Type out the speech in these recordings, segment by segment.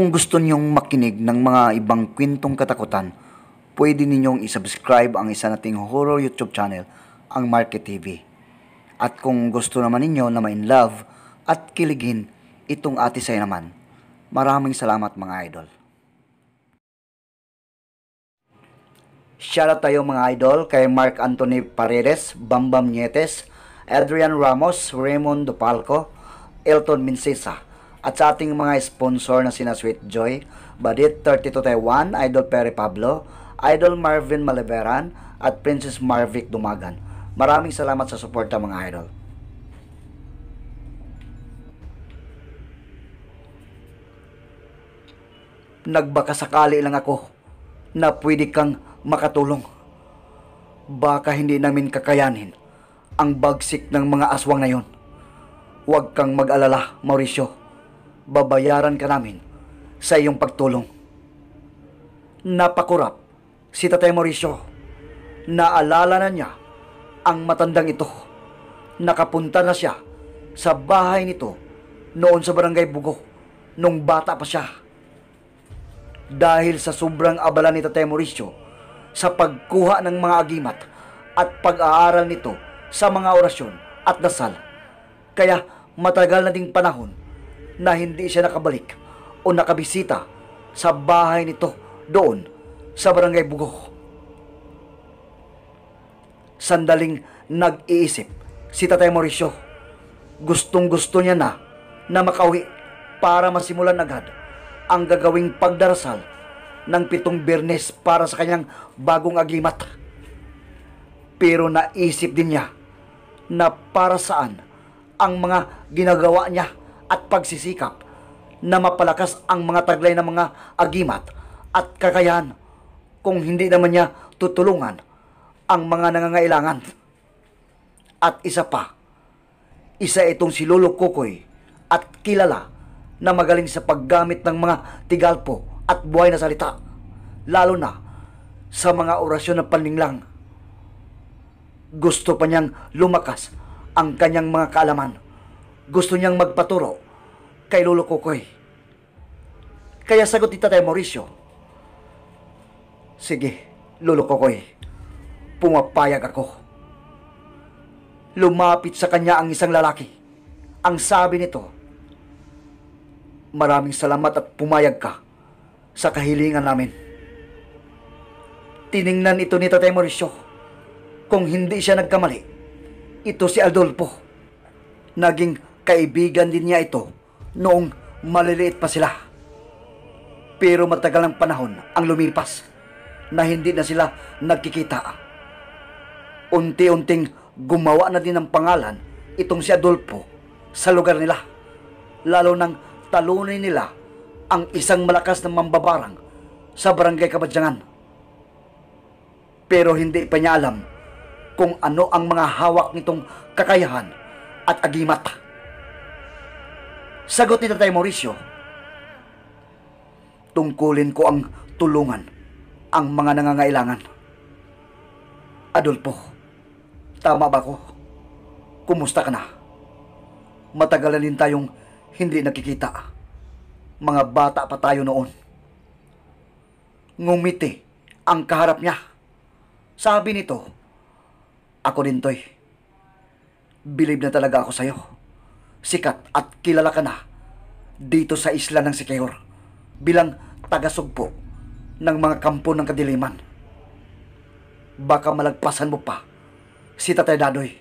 Kung gusto niyong makinig ng mga ibang kwentong katakutan, pwede ninyong isubscribe ang isa nating horror YouTube channel, ang Market TV. At kung gusto naman ninyo na main love at kiligin itong ate say naman, maraming salamat mga idol. Shoutout tayo mga idol kay Mark Anthony Paredes, Bambam Nietes, Adrian Ramos, Raymond Dupalco, Elton Minsesa, at sa ating mga sponsor na sina Sweet Joy, Badit 32 Taiwan, Idol Perry Pablo, Idol Marvin Maliberan, at Princess Marvic Dumagan. Maraming salamat sa suporta mga idol. Nagbaka sakali lang ako na pwede kang makatulong. Baka hindi namin kakayanin ang bagsik ng mga aswang na yon. Huwag kang mag-alala, Mauricio babayaran ka namin sa iyong pagtulong. Napakurap si Tatay Mauricio. Naalala na niya ang matandang ito. Nakapunta na siya sa bahay nito noon sa barangay Bugo nung bata pa siya. Dahil sa sobrang abala ni Tatay Mauricio sa pagkuha ng mga agimat at pag-aaral nito sa mga orasyon at dasal. Kaya matagal na ding panahon na hindi siya nakabalik o nakabisita sa bahay nito doon sa barangay Bugok. Sandaling nag-iisip si Tatay Mauricio. Gustong gusto niya na na makauwi para masimulan agad ang gagawing pagdarasal ng pitong birnes para sa kanyang bagong agimat. Pero naisip din niya na para saan ang mga ginagawa niya at pagsisikap na mapalakas ang mga taglay ng mga agimat at kakayahan kung hindi naman niya tutulungan ang mga nangangailangan. At isa pa, isa itong si Lolo Kokoy at kilala na magaling sa paggamit ng mga tigalpo at buhay na salita, lalo na sa mga orasyon ng panlinglang. Gusto pa niyang lumakas ang kanyang mga kaalaman gusto niyang magpaturo kay Lolo Kukoy. Kaya sagot ni Tatay Mauricio, Sige, Lolo Kukoy, pumapayag ako. Lumapit sa kanya ang isang lalaki. Ang sabi nito, Maraming salamat at pumayag ka sa kahilingan namin. Tiningnan ito ni Tatay Mauricio. Kung hindi siya nagkamali, ito si Adolfo. Naging Kaibigan din niya ito noong maliliit pa sila. Pero matagal ng panahon ang lumipas na hindi na sila nagkikita. Unti-unting gumawa na din ng pangalan itong si Adolfo sa lugar nila. Lalo nang talunin nila ang isang malakas na mambabarang sa barangay Kabadyangan. Pero hindi pa niya alam kung ano ang mga hawak nitong kakayahan at agimat. Sagot ni Tatay Mauricio, Tungkulin ko ang tulungan ang mga nangangailangan. Adolfo, tama ba ko? Kumusta ka na? Matagalan din tayong hindi nakikita. Mga bata pa tayo noon. Ngumiti ang kaharap niya. Sabi nito, Ako din to'y. Bilib na talaga ako sa'yo. Sikat at kilala ka na dito sa isla ng Sikeor bilang tagasugpo ng mga kampo ng kadiliman. Baka malagpasan mo pa si Tatay Dadoy.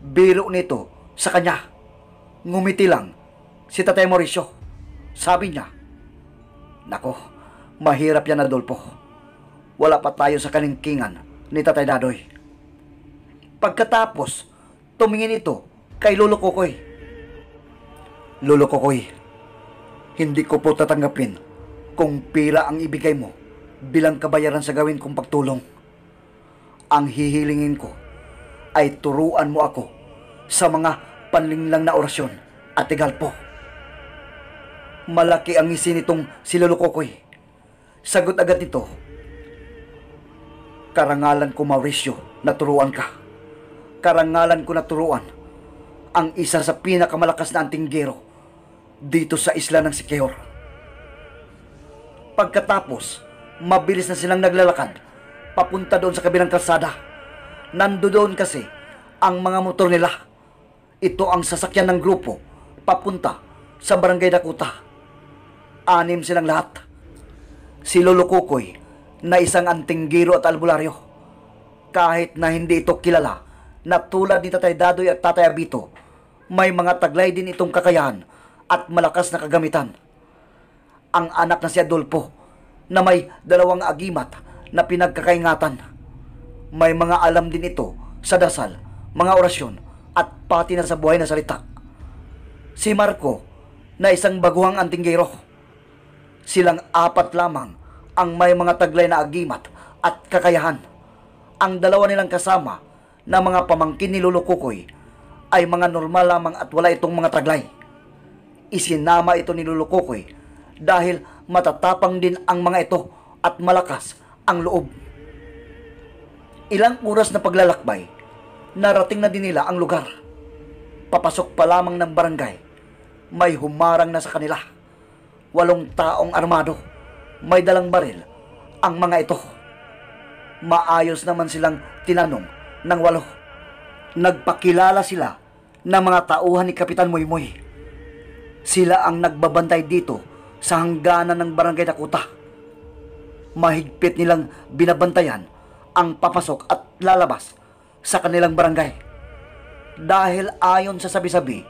Biro nito sa kanya. Ngumiti lang si Tatay Mauricio. Sabi niya, Nako, mahirap yan Adolfo. Wala pa tayo sa kaningkingan ni Tatay Dadoy. Pagkatapos, tumingin ito kay Lolo Kokoy Lolo Kokoy, hindi ko po tatanggapin kung pila ang ibigay mo bilang kabayaran sa gawin kong pagtulong. Ang hihilingin ko ay turuan mo ako sa mga panlinglang na orasyon at tigal po. Malaki ang isin nitong si Lolo Kokoy. Sagot agad nito, Karangalan ko Mauricio, turuan ka. Karangalan ko na turuan ang isa sa pinakamalakas na antinggero dito sa isla ng Sikeor. Pagkatapos, mabilis na silang naglalakad papunta doon sa kabilang kalsada. Nando doon kasi ang mga motor nila. Ito ang sasakyan ng grupo papunta sa Barangay Dakuta. Anim silang lahat. Si Lolo Kukoy na isang antinggiro at albularyo. Kahit na hindi ito kilala na tulad ni Tatay Dadoy at Tatay Arbito, may mga taglay din itong kakayahan at malakas na kagamitan. Ang anak na si Adolfo na may dalawang agimat na pinagkakaingatan. May mga alam din ito sa dasal, mga orasyon at pati na sa buhay na salita. Si Marco na isang baguhang antinggero. Silang apat lamang ang may mga taglay na agimat at kakayahan. Ang dalawa nilang kasama na mga pamangkin ni Lolo Kukoy ay mga normal lamang at wala itong mga taglay. Isinama ito ni Lolo eh, dahil matatapang din ang mga ito at malakas ang loob. Ilang oras na paglalakbay, narating na din nila ang lugar. Papasok pa lamang ng barangay, may humarang na sa kanila. Walong taong armado, may dalang baril ang mga ito. Maayos naman silang tinanong ng walo. Nagpakilala sila ng mga tauhan ni Kapitan Moymoy. Sila ang nagbabantay dito sa hangganan ng barangay Dakuta. Mahigpit nilang binabantayan ang papasok at lalabas sa kanilang barangay. Dahil ayon sa sabi-sabi,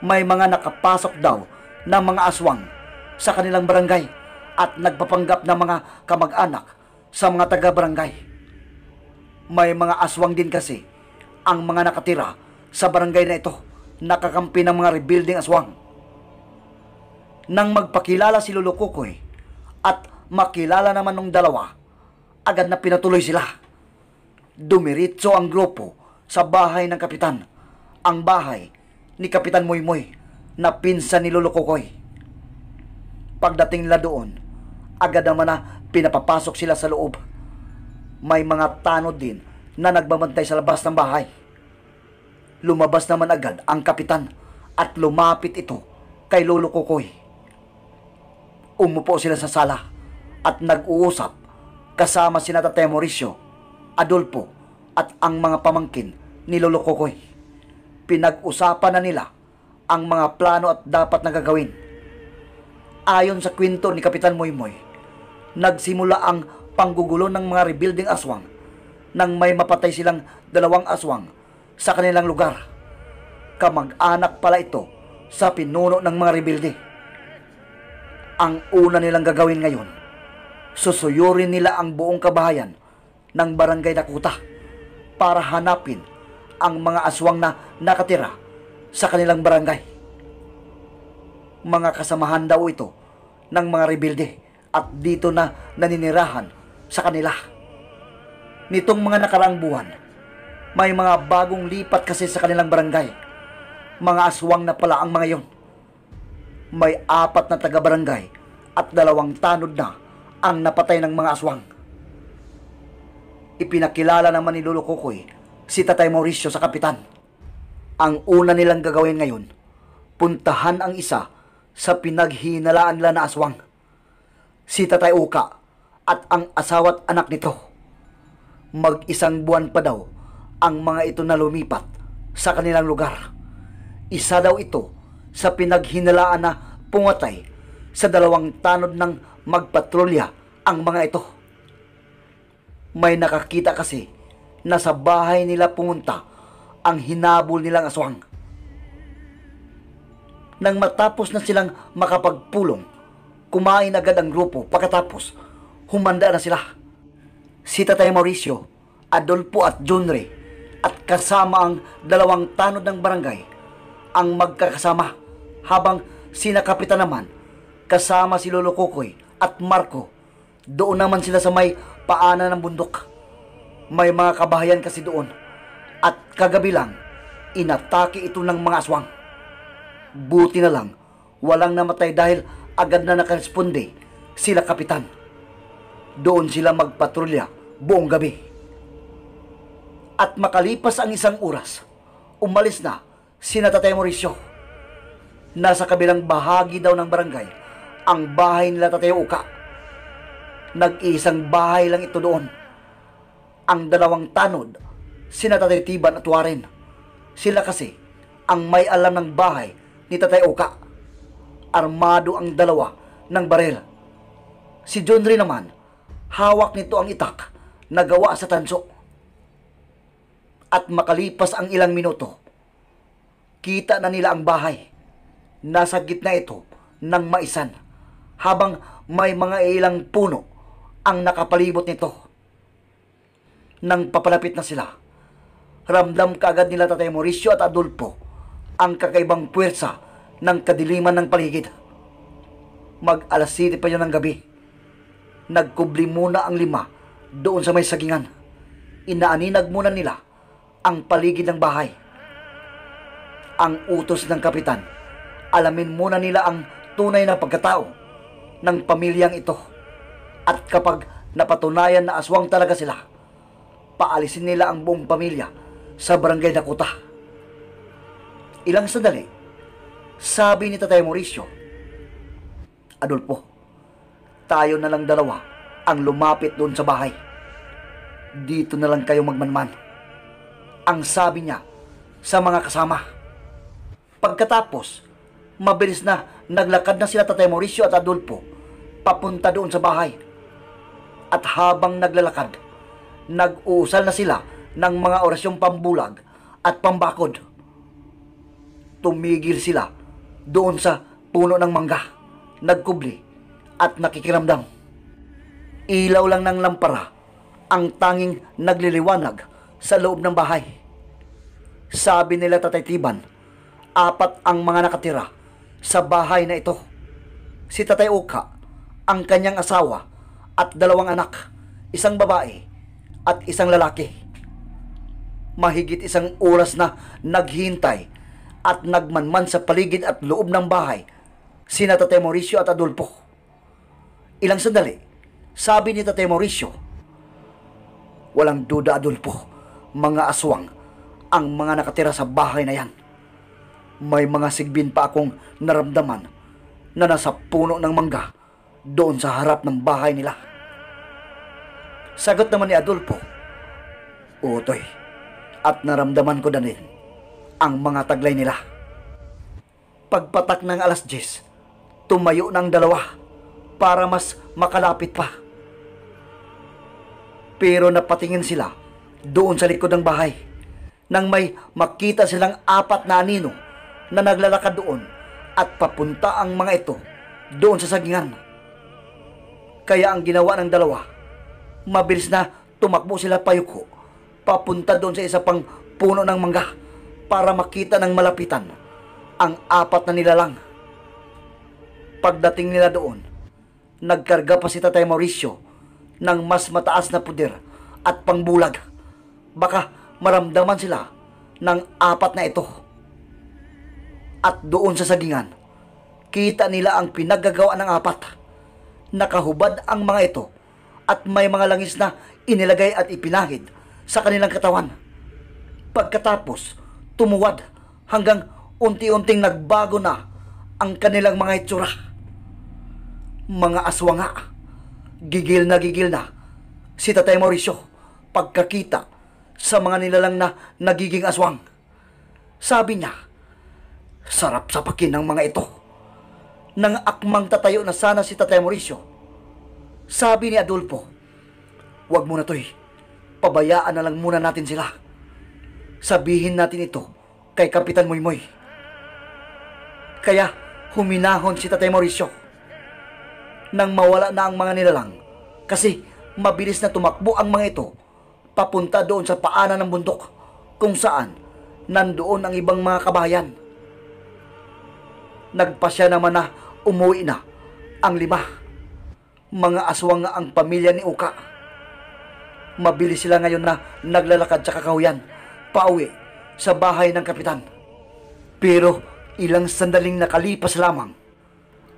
may mga nakapasok daw ng mga aswang sa kanilang barangay at nagpapanggap ng mga kamag-anak sa mga taga-barangay. May mga aswang din kasi ang mga nakatira sa barangay na ito nakakampi ng mga rebuilding aswang. Nang magpakilala si Lolo Kokoy at makilala naman ng dalawa, agad na pinatuloy sila. Dumiritso ang grupo sa bahay ng kapitan, ang bahay ni Kapitan Moymoy na pinsan ni Lolo Kokoy. Pagdating nila doon, agad naman na pinapapasok sila sa loob. May mga tanod din na nagbabantay sa labas ng bahay. Lumabas naman agad ang kapitan at lumapit ito kay Lolo Kokoy. Umupo sila sa sala at nag-uusap kasama si Tatay Mauricio, Adolfo at ang mga pamangkin ni Lolo Kokoy. Pinag-usapan na nila ang mga plano at dapat na gagawin. Ayon sa kwento ni Kapitan Moymoy, nagsimula ang panggugulo ng mga rebuilding aswang nang may mapatay silang dalawang aswang sa kanilang lugar. Kamag-anak pala ito sa pinuno ng mga rebuilding. Ang una nilang gagawin ngayon, susuyurin nila ang buong kabahayan ng barangay Nakuta para hanapin ang mga aswang na nakatira sa kanilang barangay. Mga kasamahan daw ito ng mga rebelde at dito na naninirahan sa kanila. Nitong mga nakaraang buwan, may mga bagong lipat kasi sa kanilang barangay. Mga aswang na pala ang mga yon may apat na taga-barangay at dalawang tanod na ang napatay ng mga aswang. Ipinakilala naman ni Lolo Kukoy si Tatay Mauricio sa kapitan. Ang una nilang gagawin ngayon, puntahan ang isa sa pinaghinalaan nila na aswang. Si Tatay Uka at ang asawa't anak nito. Mag-isang buwan pa daw ang mga ito na lumipat sa kanilang lugar. Isa daw ito sa pinaghinalaan na pumatay sa dalawang tanod ng magpatrolya ang mga ito. May nakakita kasi na sa bahay nila pumunta ang hinabol nilang aswang. Nang matapos na silang makapagpulong, kumain agad ang grupo pagkatapos humanda na sila. Si Tatay Mauricio, Adolfo at Junre at kasama ang dalawang tanod ng barangay ang magkakasama habang sina kapitan naman kasama si Lolo Kukoy at Marco doon naman sila sa may paana ng bundok. May mga kabahayan kasi doon at kagabi lang inatake ito ng mga aswang. Buti na lang walang namatay dahil agad na nakaresponde sila kapitan. Doon sila magpatrolya buong gabi. At makalipas ang isang oras, umalis na si Natatay Mauricio. Nasa kabilang bahagi daw ng barangay, ang bahay nila Tatay Uka. Nag-iisang bahay lang ito doon. Ang dalawang tanod, sina Tatay Tiban at Warren. Sila kasi ang may alam ng bahay ni Tatay Uka. Armado ang dalawa ng baril. Si John Ray naman, hawak nito ang itak na gawa sa tanso. At makalipas ang ilang minuto, kita na nila ang bahay nasa gitna ito ng maisan habang may mga ilang puno ang nakapalibot nito. Nang papalapit na sila, ramdam kaagad nila Tatay Mauricio at Adolfo ang kakaibang puwersa ng kadiliman ng paligid. Mag alas 7 pa yun ng gabi. Nagkubli muna ang lima doon sa may sagingan. Inaaninag muna nila ang paligid ng bahay. Ang utos ng kapitan alamin muna nila ang tunay na pagkatao ng pamilyang ito. At kapag napatunayan na aswang talaga sila, paalisin nila ang buong pamilya sa barangay kuta. Ilang sandali, sabi ni Tatay Mauricio, Adolfo, tayo na lang dalawa ang lumapit doon sa bahay. Dito na lang kayo magmanman. Ang sabi niya sa mga kasama. Pagkatapos, mabilis na naglakad na sila Tatay Mauricio at Adolfo papunta doon sa bahay. At habang naglalakad, nag-uusal na sila ng mga orasyong pambulag at pambakod. Tumigil sila doon sa puno ng mangga, nagkubli at nakikiramdam. Ilaw lang ng lampara ang tanging nagliliwanag sa loob ng bahay. Sabi nila Tatay Tiban, apat ang mga nakatira sa bahay na ito. Si Tatay Uka, ang kanyang asawa at dalawang anak, isang babae at isang lalaki. Mahigit isang oras na naghintay at nagmanman sa paligid at loob ng bahay sina Tatay Mauricio at Adolfo. Ilang sandali, sabi ni Tatay Mauricio, Walang duda Adolfo, mga aswang ang mga nakatira sa bahay na yan. May mga sigbin pa akong naramdaman na nasa puno ng mangga doon sa harap ng bahay nila. Sagot naman ni Adolfo, Utoy, at naramdaman ko Daniel, ang mga taglay nila. Pagpatak ng alas 10, tumayo ng dalawa para mas makalapit pa. Pero napatingin sila doon sa likod ng bahay nang may makita silang apat na anino na naglalakad doon at papunta ang mga ito doon sa sagingan. Kaya ang ginawa ng dalawa, mabilis na tumakbo sila payuko papunta doon sa isa pang puno ng mangga para makita ng malapitan ang apat na nilalang. Pagdating nila doon, nagkarga pa si Tatay Mauricio ng mas mataas na puder at pangbulag. Baka maramdaman sila ng apat na ito. At doon sa sagingan, kita nila ang pinaggagawa ng apat. Nakahubad ang mga ito at may mga langis na inilagay at ipinahid sa kanilang katawan. Pagkatapos, tumuwad hanggang unti-unting nagbago na ang kanilang mga itsura. Mga aswanga, gigil na gigil na si Tatay Mauricio pagkakita sa mga nilalang na nagiging aswang. Sabi niya, Sarap sa pakin ng mga ito. Nang akmang tatayo na sana si Tatay Mauricio. Sabi ni Adolfo, Huwag muna to'y, pabayaan na lang muna natin sila. Sabihin natin ito kay Kapitan Moymoy. Kaya huminahon si Tatay Mauricio. Nang mawala na ang mga nilalang, kasi mabilis na tumakbo ang mga ito papunta doon sa paanan ng bundok kung saan nandoon ang ibang mga kabayan. Nagpasya naman na umuwi na ang lima. Mga aswang nga ang pamilya ni Uka. Mabilis sila ngayon na naglalakad sa kakahuyan, pauwi sa bahay ng kapitan. Pero ilang sandaling nakalipas lamang,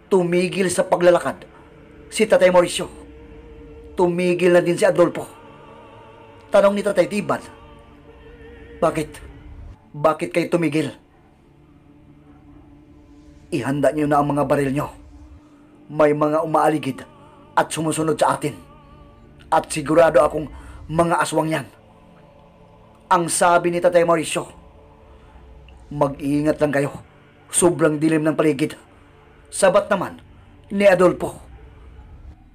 tumigil sa paglalakad si Tatay Mauricio. Tumigil na din si Adolfo. Tanong ni Tatay Tiban, Bakit? Bakit kayo tumigil? Ihanda niyo na ang mga baril niyo. May mga umaaligid at sumusunod sa atin. At sigurado akong mga aswang yan. Ang sabi ni Tatay Mauricio, mag-iingat lang kayo. Sobrang dilim ng paligid. Sabat naman ni Adolfo.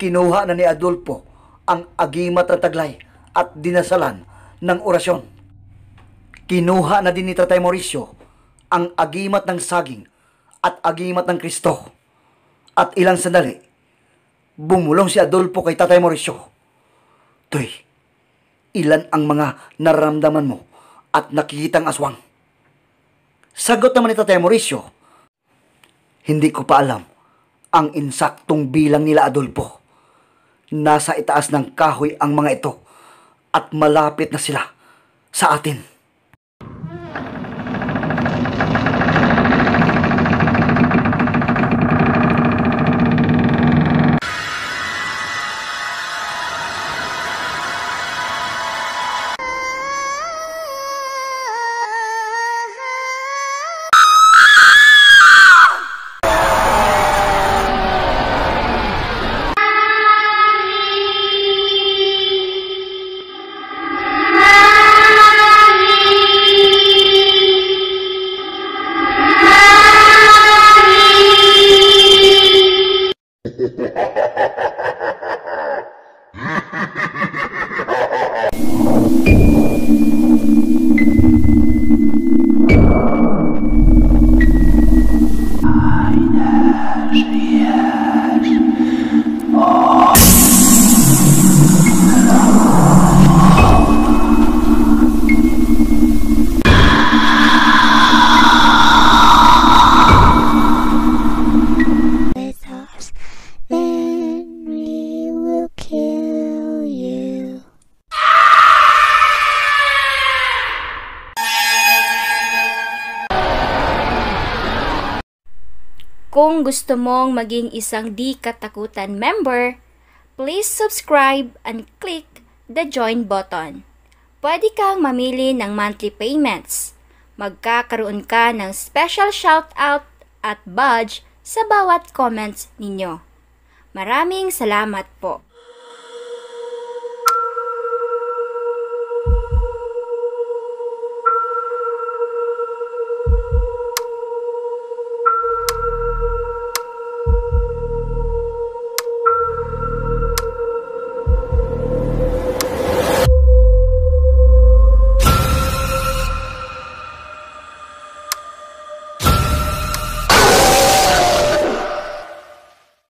Kinuha na ni Adolfo ang agimat na taglay at dinasalan ng orasyon. Kinuha na din ni Tatay Mauricio ang agimat ng saging at agimat ng Kristo. At ilang sandali, bumulong si Adolfo kay Tatay Mauricio. Toy, ilan ang mga naramdaman mo at nakikitang aswang? Sagot naman ni Tatay Mauricio, Hindi ko pa alam ang insaktong bilang nila Adolfo. Nasa itaas ng kahoy ang mga ito at malapit na sila sa atin. gusto mong maging isang di katakutan member, please subscribe and click the join button. Pwede kang mamili ng monthly payments. Magkakaroon ka ng special shoutout at badge sa bawat comments ninyo. Maraming salamat po.